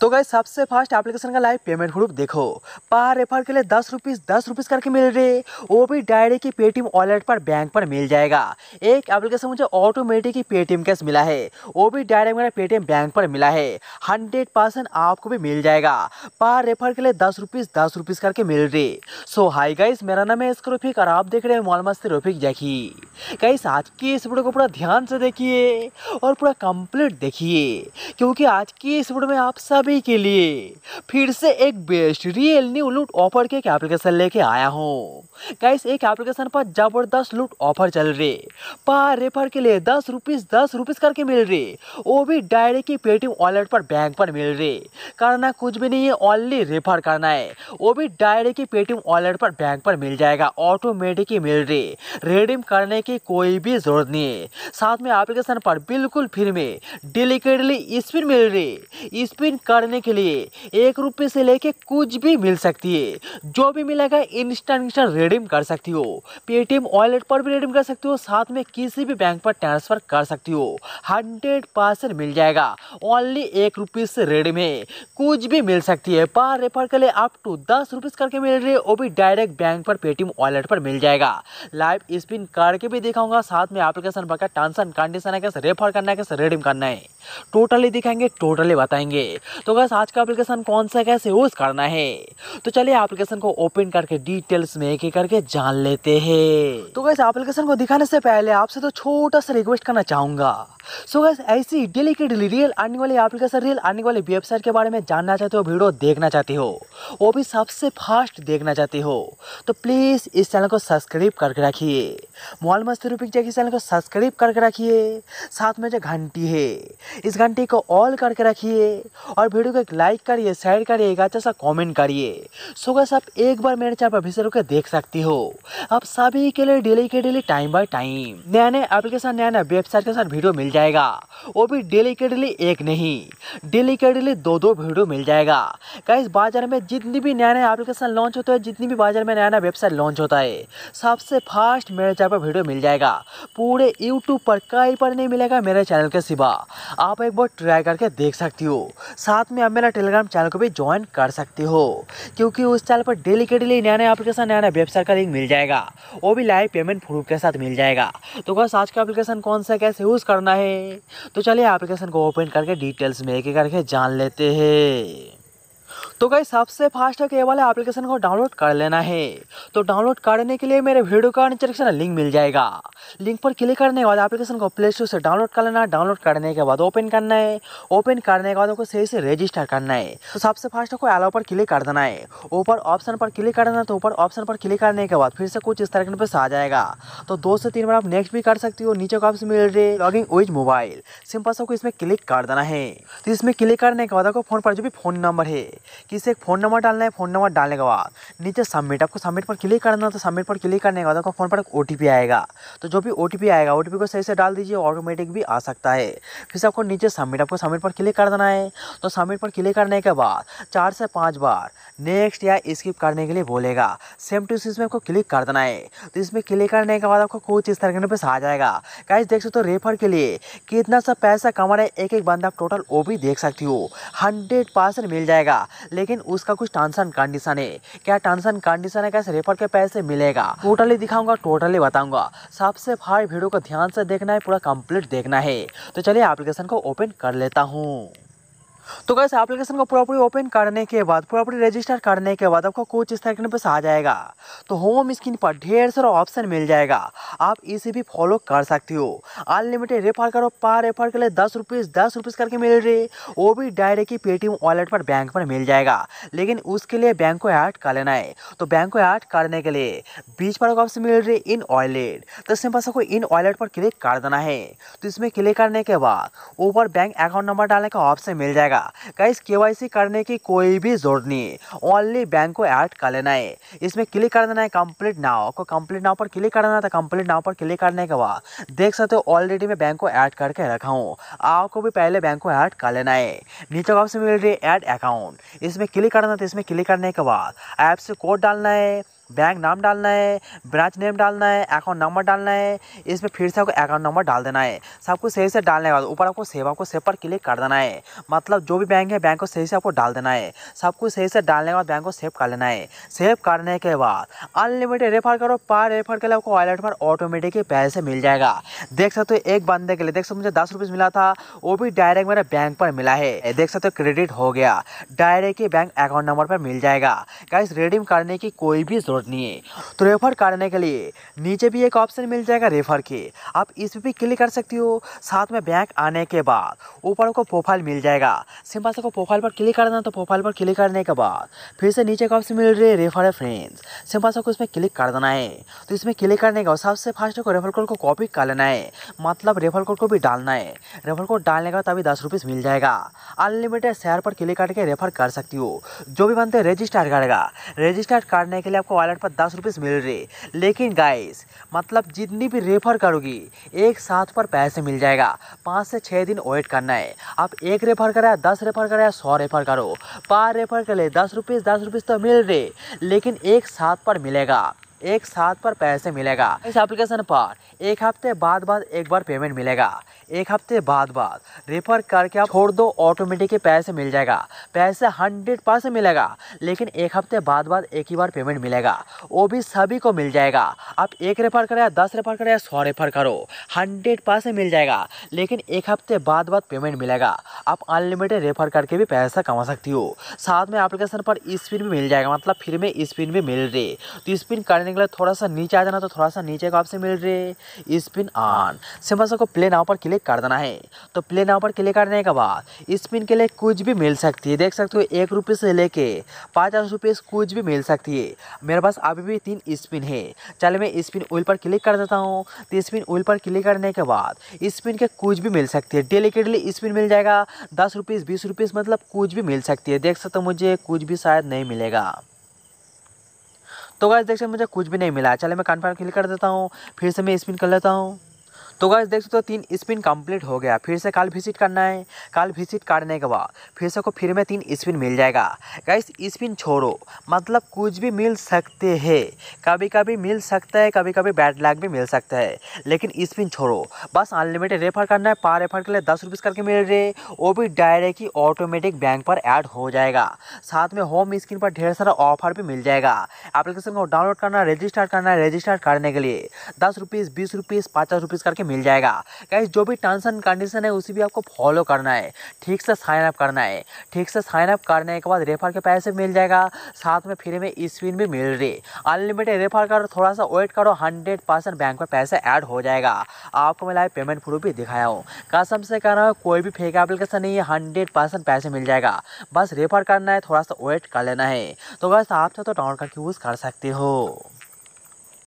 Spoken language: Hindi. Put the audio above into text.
तो गाइस सबसे फास्ट एप्लीकेशन का लाइव पेमेंट प्रूफ देखो पर रेफर के लिए दस रुपीज़ दस रुपीज़ करके मिल रहे वो भी डायरेक्ट ही पेटीएम वॉलेट पर बैंक पर मिल जाएगा एक एप्लीकेशन मुझे ऑटोमेटिक ही पेटीएम कैश मिला है वो भी डायरेक्ट मेरा पेटीएम बैंक पर मिला है हंड्रेड परसेंट आपको भी मिल जाएगा पर रेफर के लिए दस रुपीज़ दस रुपीज़ करके मिल रहे सो हाई गाइस मेरा नाम है इसको रोफिक और आप देख रहे हैं मोलमस्त रोफिक जैकी गाइस आज की इस वीडियो को पूरा ध्यान से देखिए और पूरा कंप्लीट देखिए क्योंकि आज की इस वीडियो में आप सब सभी के लिए फिर से एक बेस्ट रियल न्यू लूट ऑफर के एक एप्लीकेशन लेके आया हूँ कैस एक एप्लीकेशन पर जबरदस्त लूट ऑफर चल रहे पर रेफर के लिए दस रुपीस दस रुपीस करके मिल रहे वो भी डायरेक्ट ही पेटीएम वॉलेट पर बैंक पर मिल रहे करना कुछ भी नहीं है ओनली रेफर करना है वो भी डायरेक्ट ही पेटीएम वॉलेट पर बैंक पर मिल जाएगा ऑटोमेटिक ही मिल रही रिडीम करने की कोई भी जरूरत नहीं है साथ में एप्लीकेशन पर बिल्कुल फ्री में डेलीकेटली स्पिन मिल रही स्पिन कर करने के लिए एक रुपये से लेके कुछ भी मिल सकती है जो भी मिलेगा इंस्टेंट इंस्टेंट रिडीम कर सकती हो पेटीएम वॉलेट पर भी रिडीम कर सकती हो साथ में किसी भी बैंक पर ट्रांसफ़र कर सकती हो हंड्रेड परसेंट मिल जाएगा ओनली एक रुपीज़ से रिडीम है कुछ भी मिल सकती है पर रेफर के लिए अप टू दस रुपीज़ करके मिल रही है वो भी डायरेक्ट बैंक पर पेटीएम वॉलेट पर मिल जाएगा लाइव स्पिन करके भी दिखाऊंगा साथ में एप्लीकेशन पर टर्म्स एंड कंडीशन है कैसे रेफर करना है कैसे रिडीम करना है टोटली दिखाएंगे टोटली बताएंगे तो बस आज का एप्लीकेशन कौन सा कैसे यूज़ करना है तो चलिए एप्लीकेशन को ओपन करके डिटेल्स में एक एक करके जान लेते हैं तो गैस एप्लीकेशन को दिखाने से पहले आपसे तो छोटा सा रिक्वेस्ट करना चाहूंगा सो गैस ऐसी डेली की डेली रियल आने वाली एप्लीकेशन रियल आने वाली वेबसाइट के बारे में जानना चाहते हो वीडियो देखना चाहते हो वो भी सबसे फास्ट देखना चाहते हो तो प्लीज़ इस चैनल को सब्सक्राइब करके रखिए मोबाइल मस्ती रूपी जैसे चैनल को सब्सक्राइब करके रखिए साथ में जो घंटी है इस घंटी को ऑल करके रखिए और वीडियो को एक लाइक करिए शेयर करिए एक अच्छा सा कॉमेंट करिए सो गैस आप एक बार मेरे चैनल पर भी होकर देख सकती हो आप सभी के लिए डेली के डेली टाइम बाय टाइम नया नया एप्लीकेशन नया नया वेबसाइट के साथ वीडियो मिल जाएगा वो भी डेली के डेली एक नहीं डेली के डेली दो दो वीडियो मिल जाएगा गाइस बाजार में जितनी भी नया नया एप्लीकेशन लॉन्च होता है जितनी भी बाजार में नया नया वेबसाइट लॉन्च होता है सबसे फास्ट मेरे चैनल पर वीडियो मिल जाएगा पूरे यूट्यूब पर कहीं पर नहीं मिलेगा मेरे चैनल के सिवा आप एक बार ट्राई करके देख सकती हो साथ साथ में आप मेरा टेलीग्राम चैनल को भी ज्वाइन कर सकते हो क्योंकि उस चैनल पर डेली के डेली नया नया एप्लीकेशन नया नया वेबसाइट का लिंक मिल जाएगा वो भी लाइव पेमेंट प्रूफ के साथ मिल जाएगा तो बस आज का एप्लीकेशन कौन सा कैसे यूज़ करना है तो चलिए एप्लीकेशन को ओपन करके डिटेल्स में एक एक करके जान लेते हैं तो गई सबसे फास्ट है केवल एप्लीकेशन को डाउनलोड कर लेना है तो डाउनलोड करने के लिए मेरे वीडियो का नीचे लिंक मिल जाएगा लिंक पर क्लिक करने के बाद एप्लीकेशन को प्ले स्टोर से डाउनलोड कर लेना डाउनलोड करने के बाद ओपन करना है ओपन करने के बाद आपको सही से रजिस्टर करना है तो सबसे फास्ट को अलाउ पर क्लिक कर देना है ऊपर ऑप्शन पर क्लिक कर देना तो ऊपर ऑप्शन पर क्लिक करने के बाद फिर से कुछ इस तरह के आ जाएगा तो दो से तीन बार आप नेक्स्ट भी कर सकती हो नीचे का ऑप्शन मिल रही लॉगिंग विज मोबाइल सिंपल सबको इसमें क्लिक कर देना है तो इसमें क्लिक करने के बाद आपको फोन पर जो भी फोन नंबर है कि इसे एक फ़ोन नंबर डालना है फ़ोन नंबर डालने के बाद नीचे सबमिट आपको सबमिट पर क्लिक करना तो सबमिट पर क्लिक करने के बाद आपको फ़ोन पर एक ओ आएगा तो जो भी ओ आएगा ओ को सही से डाल दीजिए ऑटोमेटिक भी आ सकता है फिर आपको नीचे सबमिट आपको सबमिट पर क्लिक कर देना है तो सबमिट पर क्लिक करने के बाद चार से पाँच बार नेक्स्ट या स्किप करने के लिए बोलेगा सेम टू इसमें आपको क्लिक कर देना है तो इसमें क्लिक करने के बाद आपको कुछ इस तरह पे आ जाएगा कैसे देख सकते हो तो रेफर के लिए कितना सा पैसा कमा रहे एक एक बंदा आप टोटल वो भी देख सकती हो हंड्रेड परसेंट मिल जाएगा लेकिन उसका कुछ टर्म्स कंडीशन है क्या टर्म्स कंडीशन है कैसे रेफर के पैसे मिलेगा टोटली दिखाऊंगा टोटली बताऊंगा सबसे फाइव वीडियो को ध्यान से देखना है पूरा कंप्लीट देखना है तो चलिए एप्लीकेशन को ओपन कर लेता हूँ तो कैसे एप्लीकेशन को प्रॉपर्टी ओपन करने के बाद प्रॉपर्टी रजिस्टर करने के बाद आपको कुछ इस तरह पर आ जाएगा तो होम स्क्रीन पर ढेर सारा ऑप्शन मिल जाएगा आप इसे भी फॉलो कर सकती हो अनलिमिटेड रेफर करो पर रेफर के लिए दस रुपीज़ दस रुपीज़ करके मिल रही वो भी डायरेक्ट ही पेटीएम वॉलेट पर बैंक पर मिल जाएगा लेकिन उसके लिए बैंक को ऐड कर लेना है तो बैंक को ऐड करने के लिए बीच तो पर ऑप्शन मिल रही इन वॉलेट तो इसमें पास आपको इन वॉलेट पर क्लिक कर देना है तो इसमें क्लिक करने के बाद ऊपर बैंक अकाउंट नंबर डालने का ऑप्शन मिल जाएगा जाएगा गाइस केवाईसी करने की कोई भी जरूरत नहीं ओनली बैंक को ऐड कर लेना है इसमें क्लिक कर देना है कंप्लीट नाव को कंप्लीट नाव पर क्लिक करना था कंप्लीट नाव पर क्लिक करने के बाद देख सकते हो ऑलरेडी मैं बैंक को ऐड करके रखा हूँ आपको भी पहले बैंक को ऐड कर लेना है नीचे को आपसे मिल रही है ऐड अकाउंट इसमें क्लिक करना था तो इसमें क्लिक करने के बाद ऐप से कोड डालना है बैंक नाम डालना है ब्रांच नेम डालना है अकाउंट नंबर डालना है इसमें फिर से आपको अकाउंट नंबर डाल देना है सब कुछ सही से डालने के बाद ऊपर आपको सेव आपको सेव पर क्लिक कर देना है मतलब जो भी बैंक है बैंक को सही से आपको डाल देना है सब कुछ सही से डालने के बाद बैंक को सेव कर लेना है सेव करने के बाद अनलिमिटेड रेफर करो पर रेफर के लिए आपको वॉलेट पर ऑटोमेटिक पैसे मिल जाएगा देख सकते हो एक बंदे के लिए देख सकते मुझे दस रुपीज़ मिला था वो भी डायरेक्ट मेरे बैंक पर मिला है देख सकते हो क्रेडिट हो गया डायरेक्ट ही बैंक अकाउंट नंबर पर मिल जाएगा इस रिडीम करने की कोई भी जरूरत नहीं है तो रेफर करने के लिए नीचे भी एक ऑप्शन मिल जाएगा रेफर के आप इस पर भी क्लिक कर सकती हो साथ में बैंक आने के बाद ऊपर को प्रोफाइल मिल जाएगा सिंपल से को प्रोफाइल पर क्लिक करना तो प्रोफाइल पर क्लिक करने के बाद फिर से नीचे का ऑप्शन मिल रही है रेफर फ्रेंड्स सिंपल से को इसमें क्लिक कर देना है तो इसमें क्लिक करने का सबसे फास्ट को रेफर कोड को कॉपी कर लेना है मतलब रेफर कोड को भी डालना है रेफर कोड डालने का तभी दस रुपीज़ मिल जाएगा अनलिमिटेड शेयर पर क्लिक करके रेफर कर सकती हो जो भी बनते रजिस्टर करेगा रजिस्टर करने के लिए आपको वॉलेट पर दस रुपीज़ मिल रहे लेकिन गाइस मतलब जितनी भी रेफ़र करोगी एक साथ पर पैसे मिल जाएगा पाँच से छः दिन वेट करना है आप एक रेफ़र करा दस रेफ़र करा सौ रेफ़र करो पार रेफ़र कर ले दस रुपीज़ दस रुपीज़ तो मिल रहे लेकिन एक साथ पर मिलेगा एक साथ पर पैसे मिलेगा इस एप्लीकेशन पर एक हफ्ते बाद बाद एक बार पेमेंट मिलेगा एक हफ्ते बाद बाद रेफर करके आप छोड़ दो ऑटोमेटिक पैसे मिल जाएगा पैसे हंड्रेड परसेंट मिलेगा लेकिन एक हफ्ते बाद बाद एक ही बार पेमेंट मिलेगा वो भी सभी को मिल जाएगा आप एक रेफर करें या दस रेफर करें या सौ रेफर करो हंड्रेड परसेंट मिल जाएगा लेकिन एक हफ्ते बाद बाद पेमेंट मिलेगा आप अनलिमिटेड रेफर करके भी पैसा कमा सकती हो साथ में एप्लीकेशन पर स्पिन भी मिल जाएगा मतलब फिर में स्पिन भी मिल रही तो स्पिन करने करने के लिए थोड़ा सा नीचे आ जाना तो थोड़ा सा नीचे का आपसे मिल रही है स्पिन ऑन सिंपल सा को प्ले नाव पर क्लिक कर देना है तो प्ले नाव पर क्लिक करने के बाद स्पिन के लिए कुछ भी मिल सकती है देख सकते हो एक रुपये से लेके पचास रुपये कुछ भी मिल सकती है मेरे पास अभी भी तीन स्पिन है चले मैं स्पिन ऑयल पर क्लिक कर देता हूँ तो स्पिन ऑयल पर क्लिक करने के बाद स्पिन के कुछ भी मिल सकती है डेलीकेटली स्पिन मिल जाएगा दस रुपीज़ बीस रुपीज़ मतलब कुछ भी मिल सकती है देख सकते हो मुझे कुछ भी शायद नहीं मिलेगा तो गाइस देख सकते मुझे कुछ भी नहीं मिला चले मैं कन्फर्म क्लिक कर देता हूँ फिर से मैं स्पिन कर लेता हूँ तो गाइस देख सकते हो तीन स्पिन कंप्लीट हो गया फिर से कल विजिट करना है कल विजिट करने के बाद फिर से को फिर में तीन स्पिन मिल जाएगा गाइस स्पिन छोड़ो मतलब कुछ भी मिल सकते हैं कभी कभी मिल सकता है कभी कभी बैड लैक भी मिल सकता है लेकिन स्पिन छोड़ो बस अनलिमिटेड रेफर करना है पार रेफर के लिए दस रुपीज़ करके मिल रहे वो भी डायरेक्ट ही ऑटोमेटिक बैंक पर ऐड हो जाएगा साथ में होम स्क्रीन पर ढेर सारा ऑफर भी मिल जाएगा एप्लीकेशन को डाउनलोड करना रजिस्टर करना है रजिस्टर करने के लिए दस रुपीज़ बीस रुपीस पचास रुपीस करके मिल जाएगा गाइज जो भी टर्म्स एंड कंडीशन है उसी भी आपको फॉलो करना है ठीक से साइन अप करना है ठीक से साइन अप करने के बाद रेफर के पैसे मिल जाएगा साथ में फ्री में स्पिन भी मिल रही अनलिमिटेड रेफर करो थोड़ा सा वेट करो हंड्रेड परसेंट बैंक में पैसे ऐड हो जाएगा आपको मैं लाइव पेमेंट प्रूफ भी दिखाया हूँ कसम से कह रहा हूँ कोई भी फेक एप्लीकेशन नहीं है हंड्रेड परसेंट पैसे मिल जाएगा बस रेफर करना है थोड़ा सा वेट कर लेना है तो बस आप तो डाउनलोड करके यूज़ कर सकते हो